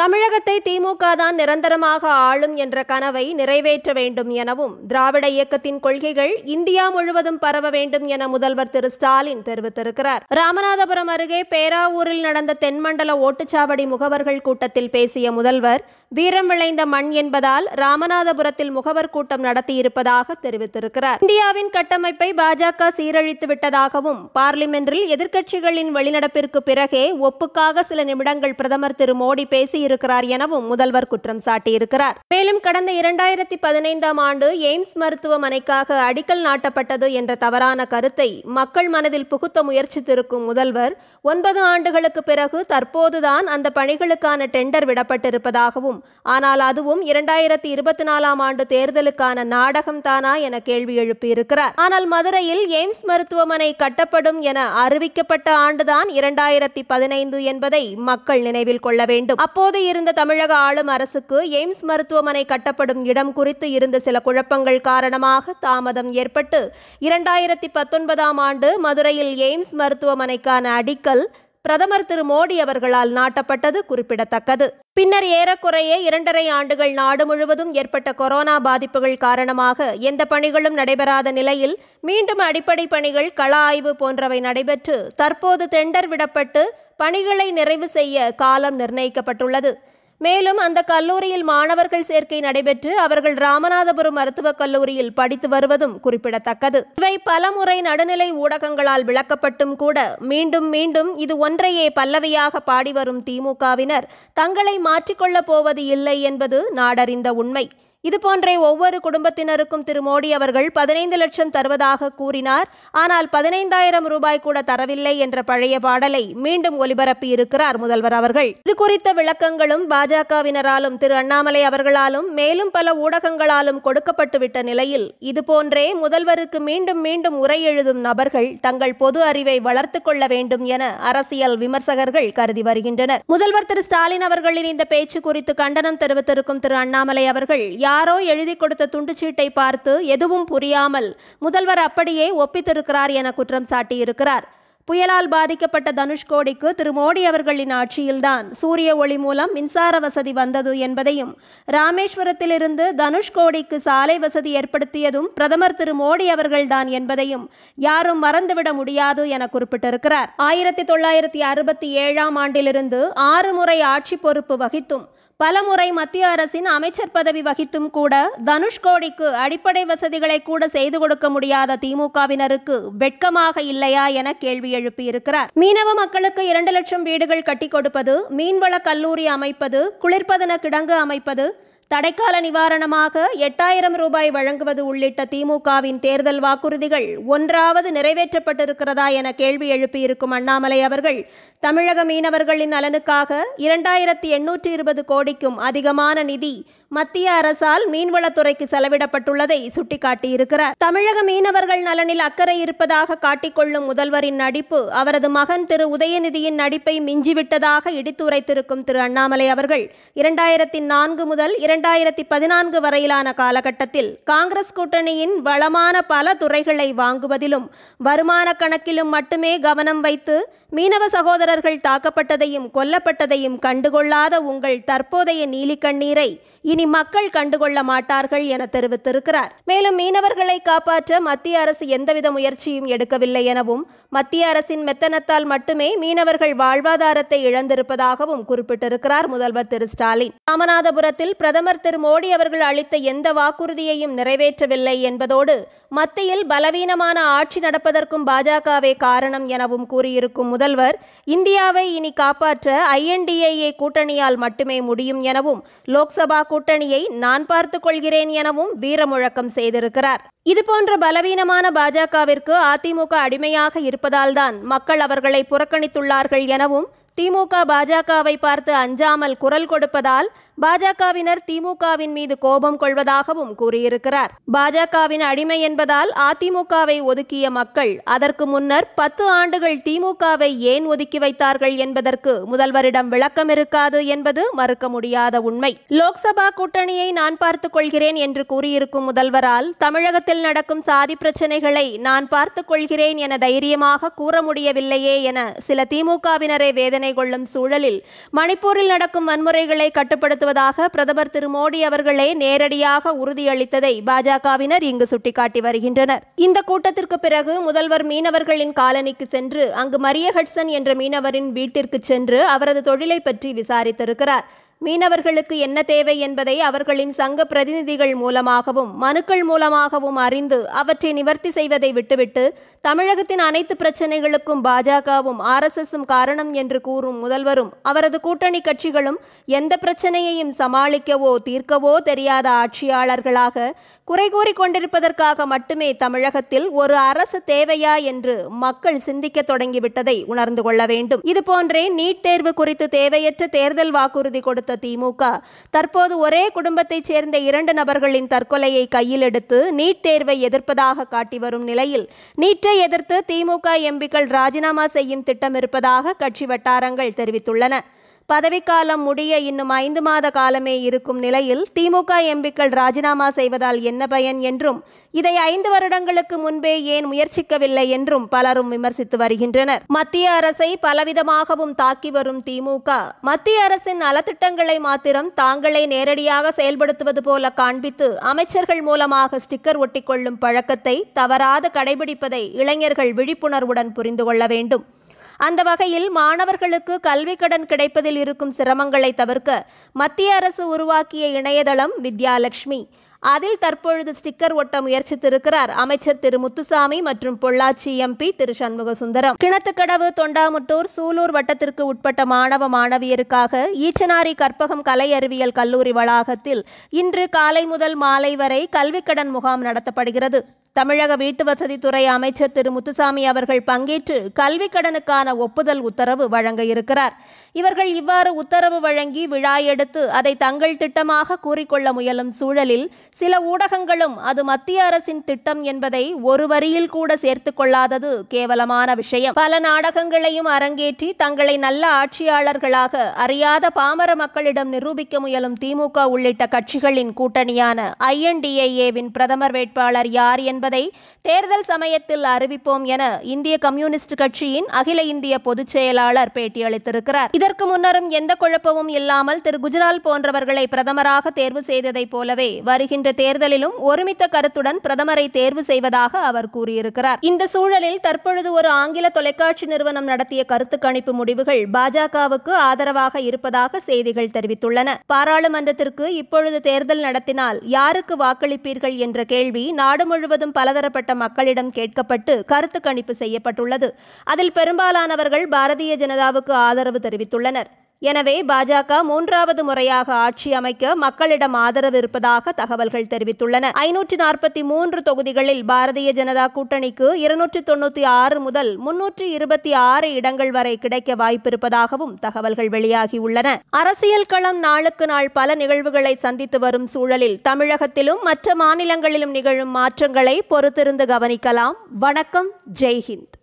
தமிழகத்தை திமுக தான் நிரந்தரமாக ஆளும் என்ற கனவை நிறைவேற்ற வேண்டும் எனவும் திராவிட இயக்கத்தின் கொள்கைகள் இந்தியா முழுவதும் பரவ வேண்டும் என முதல்வர் திரு ஸ்டாலின் தெரிவித்திருக்கிறார் ராமநாதபுரம் அருகே பேராவூரில் நடந்த தென்மண்டல ஓட்டுச்சாவடி முகவர்கள் கூட்டத்தில் பேசிய முதல்வர் வீரம் விளைந்த மண் என்பதால் ராமநாதபுரத்தில் முகவர் கூட்டம் நடத்தியிருப்பதாக தெரிவித்திருக்கிறார் இந்தியாவின் கட்டமைப்பை பாஜக சீரழித்து விட்டதாகவும் பார்லிமென்றில் எதிர்க்கட்சிகளின் வெளிநடப்பிற்கு பிறகே ஒப்புக்காக சில நிமிடங்கள் பிரதமர் திரு மோடி பேசியிருக்கிறார் எனவும் முதல்வர் குற்றம் சாட்டியிருக்கிறார் மேலும் கடந்த இரண்டாயிரத்தி பதினைந்தாம் ஆண்டு எய்ம்ஸ் மருத்துவமனைக்காக அடிக்கல் நாட்டப்பட்டது என்ற தவறான கருத்தை மக்கள் மனதில் புகுத்த முயற்சித்திருக்கும் முதல்வர் ஒன்பது ஆண்டுகளுக்கு பிறகு தற்போதுதான் அந்த பணிகளுக்கான டெண்டர் விடப்பட்டிருப்பதாகவும் ஆனால் அதுவும் இரண்டாயிரத்தி இருபத்தி நாலாம் ஆண்டு தேர்தலுக்கான நாடகம் தானா என கேள்வி எழுப்பியிருக்கிறார் ஆனால் மதுரையில் எய்ம்ஸ் மருத்துவமனை கட்டப்படும் என அறிவிக்கப்பட்ட ஆண்டுதான் இரண்டாயிரத்தி பதினைந்து என்பதை மக்கள் நினைவில் கொள்ள வேண்டும் அப்போது இருந்த தமிழக ஆளும் அரசுக்கு எய்ம்ஸ் மருத்துவமனை கட்டப்படும் இடம் குறித்து இருந்த சில குழப்பங்கள் காரணமாக தாமதம் ஏற்பட்டு இரண்டாயிரத்தி பத்தொன்பதாம் ஆண்டு மதுரையில் எய்ம்ஸ் மருத்துவமனைக்கான அடிக்கல் பிரதமர் திரு மோடி அவர்களால் நாட்டப்பட்டது குறிப்பிடத்தக்கது பின்னர் ஏறக்குறைய இரண்டரை ஆண்டுகள் நாடு முழுவதும் ஏற்பட்ட கொரோனா பாதிப்புகள் காரணமாக எந்த பணிகளும் நடைபெறாத நிலையில் மீண்டும் அடிப்படை பணிகள் கள ஆய்வு போன்றவை நடைபெற்று தற்போது டெண்டர் விடப்பட்டு பணிகளை நிறைவு செய்ய காலம் நிர்ணயிக்கப்பட்டுள்ளது மேலும் அந்த கல்லூரியில் மாணவர்கள் சேர்க்கை நடைபெற்று அவர்கள் ராமநாதபுரம் மருத்துவக் கல்லூரியில் படித்து வருவதும் குறிப்பிடத்தக்கது இவை பலமுறை நடுநிலை ஊடகங்களால் விளக்கப்பட்டும் கூட மீண்டும் மீண்டும் இது ஒன்றையே பல்லவியாக பாடி வரும் திமுகவினர் தங்களை மாற்றிக்கொள்ளப் போவது இல்லை என்பது நாடறிந்த உண்மை இதுபோன்றே ஒவ்வொரு குடும்பத்தினருக்கும் திரு மோடி அவர்கள் பதினைந்து லட்சம் தருவதாக கூறினார் ஆனால் பதினைந்தாயிரம் ரூபாய் கூட தரவில்லை என்ற பழைய பாடலை மீண்டும் ஒலிபரப்பி இருக்கிறார் முதல்வர் அவர்கள் இது குறித்த விளக்கங்களும் பாஜகவினராலும் திரு அண்ணாமலை அவர்களாலும் மேலும் பல ஊடகங்களாலும் கொடுக்கப்பட்டுவிட்ட நிலையில் இதுபோன்றே முதல்வருக்கு மீண்டும் மீண்டும் உரை எழுதும் நபர்கள் தங்கள் பொது அறிவை வளர்த்துக் கொள்ள வேண்டும் என அரசியல் விமர்சகர்கள் கருதி வருகின்றனர் முதல்வர் திரு ஸ்டாலின் அவர்களின் இந்த பேச்சு குறித்து கண்டனம் தெரிவித்திருக்கும் திரு அண்ணாமலை அவர்கள் யாரோ எழுதி கொடுத்த துண்டுச்சீட்டை பார்த்து எதுவும் புரியாமல் முதல்வர் அப்படியே ஒப்பித்திருக்கிறார் என குற்றம் சாட்டியிருக்கிறார் புயலால் பாதிக்கப்பட்ட தனுஷ்கோடிக்கு திரு மோடி அவர்களின் ஆட்சியில்தான் சூரிய ஒளி மூலம் மின்சார வசதி வந்தது என்பதையும் ராமேஸ்வரத்திலிருந்து தனுஷ்கோடிக்கு சாலை வசதி ஏற்படுத்தியதும் பிரதமர் திரு மோடி அவர்கள்தான் என்பதையும் யாரும் மறந்துவிட முடியாது என குறிப்பிட்டிருக்கிறார் ஆயிரத்தி தொள்ளாயிரத்தி அறுபத்தி ஏழாம் ஆண்டிலிருந்து ஆறு முறை ஆட்சி பொறுப்பு வகித்தும் பலமுறை மத்திய அரசின் அமைச்சர் பதவி வகித்தும் கூட தனுஷ்கோடிக்கு அடிப்படை வசதிகளை கூட செய்து கொடுக்க முடியாத திமுகவினருக்கு வெட்கமாக இல்லையா என கேள்வி எழுப்பியிருக்கிறார் மீனவ மக்களுக்கு இரண்டு லட்சம் வீடுகள் கட்டி கொடுப்பது மீன்வள கல்லூரி அமைப்பது குளிர்பதன கிடங்கு அமைப்பது தடைக்கால நிவாரணமாக எட்டாயிரம் ரூபாய் வழங்குவது உள்ளிட்ட திமுகவின் தேர்தல் வாக்குறுதிகள் ஒன்றாவது நிறைவேற்றப்பட்டிருக்கிறதா என கேள்வி எழுப்பியிருக்கும் அண்ணாமலை அவர்கள் தமிழக மீனவர்களின் நலனுக்காக இரண்டாயிரத்தி எண்ணூற்றி இருபது கோடிக்கும் அதிகமான நிதி மத்திய அரசால் மீன்வளத்துறைக்கு செலவிடப்பட்டுள்ளதை சுட்டிக்காட்டியிருக்கிறார் தமிழக மீனவர்கள் நலனில் அக்கறை இருப்பதாக காட்டிக்கொள்ளும் முதல்வரின் நடிப்பு அவரது மகன் திரு உதயநிதியின் நடிப்பை மிஞ்சிவிட்டதாக இடித்துரைத்திருக்கும் திரு அண்ணாமலை அவர்கள் இரண்டாயிரத்தி நான்கு முதல் இரண்டு இரண்டாயிரத்தி பதினான்கு வரையிலான காலகட்டத்தில் காங்கிரஸ் கூட்டணியின் வளமான பல துறைகளை வாங்குவதிலும் வருமான கணக்கிலும் மட்டுமே கவனம் வைத்து மீனவ சகோதரர்கள் தாக்கப்பட்டதையும் கொல்லப்பட்டதையும் கண்டுகொள்ளாத உங்கள் தற்போதைய நீலிக்கண்ணீரை இனி மக்கள் கண்டுகொள்ள மாட்டார்கள் என தெரிவித்திருக்கிறார் மேலும் மீனவர்களை காப்பாற்ற மத்திய அரசு எந்தவித முயற்சியும் எடுக்கவில்லை எனவும் மத்திய அரசின் மெத்தனத்தால் மட்டுமே மீனவர்கள் வாழ்வாதாரத்தை இழந்திருப்பதாகவும் குறிப்பிட்டிருக்கிறார் முதல்வர் திரு ஸ்டாலின் ராமநாதபுரத்தில் பிரதமர் பிரதமர் திரு மோடி அவர்கள் அளித்த எந்த வாக்குறுதியையும் நிறைவேற்றவில்லை என்பதோடு மத்தியில் பலவீனமான ஆட்சி நடப்பதற்கும் பாஜகவே காரணம் எனவும் கூறியிருக்கும் முதல்வர் இந்தியாவை இனி காப்பாற்ற ஐஎன்டிஏஏ கூட்டணியால் மட்டுமே முடியும் எனவும் லோக்சபா கூட்டணியை நான் பார்த்து கொள்கிறேன் எனவும் வீரமுழக்கம் செய்திருக்கிறார் இதுபோன்ற பலவீனமான பாஜகவிற்கு அதிமுக அடிமையாக இருப்பதால்தான் மக்கள் அவர்களை புறக்கணித்துள்ளார்கள் எனவும் திமுக பாஜகவை பார்த்து அஞ்சாமல் குரல் கொடுப்பதால் பாஜகவினர் திமுகவின் மீது கோபம் கொள்வதாகவும் கூறியிருக்கிறார் பாஜகவின் அடிமை என்பதால் அதிமுகவை ஒதுக்கிய மக்கள் அதற்கு முன்னர் பத்து ஆண்டுகள் திமுகவை ஏன் ஒதுக்கி வைத்தார்கள் என்பதற்கு முதல்வரிடம் விளக்கம் இருக்காது என்பது மறுக்க முடியாத உண்மை லோக்சபா கூட்டணியை நான் பார்த்துக் கொள்கிறேன் என்று கூறியிருக்கும் முதல்வரால் தமிழகத்தில் நடக்கும் சாதி பிரச்சனைகளை நான் பார்த்துக் கொள்கிறேன் என தைரியமாக கூற முடியவில்லையே என சில திமுகவினரை வேதனை சிந்தனை கொள்ளும் சூழலில் மணிப்பூரில் நடக்கும் வன்முறைகளை கட்டுப்படுத்துவதாக பிரதமர் திரு மோடி அவர்களே நேரடியாக உறுதியளித்ததை பாஜகவினர் இங்கு சுட்டிக்காட்டி வருகின்றனர் இந்த கூட்டத்திற்கு பிறகு முதல்வர் மீனவர்களின் காலனிக்கு சென்று அங்கு மரிய ஹட்சன் என்ற மீனவரின் வீட்டிற்கு சென்று அவரது தொழிலை பற்றி விசாரித்திருக்கிறார் மீனவர்களுக்கு என்ன தேவை என்பதை அவர்களின் சங்க பிரதிநிதிகள் மூலமாகவும் மனுக்கள் மூலமாகவும் அறிந்து அவற்றை நிவர்த்தி செய்வதை விட்டுவிட்டு தமிழகத்தின் அனைத்து பிரச்சனைகளுக்கும் பாஜகவும் ஆர்எஸ்எஸும் காரணம் என்று கூறும் முதல்வரும் அவரது கூட்டணி கட்சிகளும் எந்த பிரச்சனையையும் சமாளிக்கவோ தீர்க்கவோ தெரியாத ஆட்சியாளர்களாக குறை கூறிக்கொண்டிருப்பதற்காக மட்டுமே தமிழகத்தில் ஒரு அரசு தேவையா என்று மக்கள் சிந்திக்க தொடங்கிவிட்டதை உணர்ந்து கொள்ள வேண்டும் இதுபோன்றே நீட் தேர்வு குறித்து தேவையற்ற தேர்தல் வாக்குறுதி கொடுத்து கொடுத்த திமுக தற்போது ஒரே குடும்பத்தைச் சேர்ந்த இரண்டு நபர்களின் தற்கொலையை கையில் எடுத்து நீட் தேர்வை எதிர்ப்பதாக காட்டி வரும் நிலையில் நீட்டை எதிர்த்து திமுக எம்பிக்கள் ராஜினாமா செய்யும் திட்டம் இருப்பதாக கட்சி வட்டாரங்கள் தெரிவித்துள்ளன பதவிக்காலம் முடிய இன்னும் ஐந்து மாத காலமே இருக்கும் நிலையில் திமுக எம்பிக்கள் ராஜினாமா செய்வதால் என்ன பயன் என்றும் இதை ஐந்து வருடங்களுக்கு முன்பே ஏன் முயற்சிக்கவில்லை என்றும் பலரும் விமர்சித்து வருகின்றனர் மத்திய அரசை பலவிதமாகவும் தாக்கி வரும் திமுக மத்திய அரசின் நலத்திட்டங்களை மாத்திரம் தாங்களே நேரடியாக செயல்படுத்துவது போல காண்பித்து அமைச்சர்கள் மூலமாக ஸ்டிக்கர் ஒட்டிக்கொள்ளும் பழக்கத்தை தவறாது கடைபிடிப்பதை இளைஞர்கள் விழிப்புணர்வுடன் புரிந்து கொள்ள வேண்டும் அந்த வகையில் மாணவர்களுக்கு கல்வி கடன் கிடைப்பதில் இருக்கும் சிரமங்களை தவிர்க்க மத்திய அரசு உருவாக்கிய இணையதளம் வித்யாலட்சுமி அதில் தற்பொழுது ஸ்டிக்கர் ஒட்ட முயற்சித்திருக்கிறார் அமைச்சர் திரு முத்துசாமி மற்றும் பொள்ளாச்சி எம்பி திரு சண்முக சுந்தரம் கிணத்துக்கடவு தொண்டாமுட்டூர் சூலூர் வட்டத்திற்கு உட்பட்ட மாணவ மாணவியருக்காக ஈச்சனாரி கற்பகம் கலை அறிவியல் கல்லூரி வளாகத்தில் இன்று காலை முதல் மாலை வரை கல்விக்கடன் முகாம் நடத்தப்படுகிறது தமிழக வீட்டுவசதித்துறை அமைச்சர் திரு முத்துசாமி அவர்கள் பங்கேற்று கல்விக்கடனுக்கான கடனுக்கான ஒப்புதல் உத்தரவு வழங்க இருக்கிறார் இவர்கள் இவ்வாறு உத்தரவு வழங்கி விழா எடுத்து அதை தங்கள் திட்டமாக கூறிக்கொள்ள முயலும் சூழலில் சில ஊடகங்களும் அது மத்திய அரசின் திட்டம் என்பதை ஒரு வரியில் கூட சேர்த்து கொள்ளாதது கேவலமான விஷயம் பல நாடகங்களையும் அரங்கேற்றி தங்களை நல்ல ஆட்சியாளர்களாக அறியாத பாமர மக்களிடம் நிரூபிக்க முயலும் திமுக உள்ளிட்ட கட்சிகளின் கூட்டணியான ஐஎன்டிஏஏவின் பிரதமர் வேட்பாளர் யார் என்பதை தேர்தல் சமயத்தில் அறிவிப்போம் என இந்திய கம்யூனிஸ்ட் கட்சியின் அகில இந்திய பொதுச் செயலாளர் பேட்டியளித்திருக்கிறார் இதற்கு முன்னரும் எந்த குழப்பமும் இல்லாமல் திரு குஜரால் போன்றவர்களை பிரதமராக தேர்வு செய்ததைப் போலவே வருகின்ற வருகின்ற தேர்தலிலும் ஒருமித்த கருத்துடன் பிரதமரை தேர்வு செய்வதாக அவர் கூறியிருக்கிறார் இந்த சூழலில் தற்பொழுது ஒரு ஆங்கில தொலைக்காட்சி நிறுவனம் நடத்திய கருத்து கணிப்பு முடிவுகள் பாஜகவுக்கு ஆதரவாக இருப்பதாக செய்திகள் தெரிவித்துள்ளன பாராளுமன்றத்திற்கு இப்பொழுது தேர்தல் நடத்தினால் யாருக்கு வாக்களிப்பீர்கள் என்ற கேள்வி நாடு முழுவதும் பலதரப்பட்ட மக்களிடம் கேட்கப்பட்டு கருத்து கணிப்பு செய்யப்பட்டுள்ளது அதில் பெரும்பாலானவர்கள் பாரதிய ஜனதாவுக்கு ஆதரவு தெரிவித்துள்ளனர் எனவே பாஜக மூன்றாவது முறையாக ஆட்சி அமைக்க மக்களிடம் ஆதரவு இருப்பதாக தகவல்கள் தெரிவித்துள்ளன ஐநூற்றி நாற்பத்தி மூன்று தொகுதிகளில் பாரதிய ஜனதா கூட்டணிக்கு இருநூற்றி தொண்ணூத்தி ஆறு முதல் முன்னூற்றி இருபத்தி ஆறு இடங்கள் வரை கிடைக்க வாய்ப்பிருப்பதாகவும் தகவல்கள் வெளியாகியுள்ளன அரசியல் களம் நாளுக்கு நாள் பல நிகழ்வுகளை சந்தித்து வரும் சூழலில் தமிழகத்திலும் மற்ற மாநிலங்களிலும் நிகழும் மாற்றங்களை பொறுத்திருந்து கவனிக்கலாம் வணக்கம் ஜெய்ஹிந்த்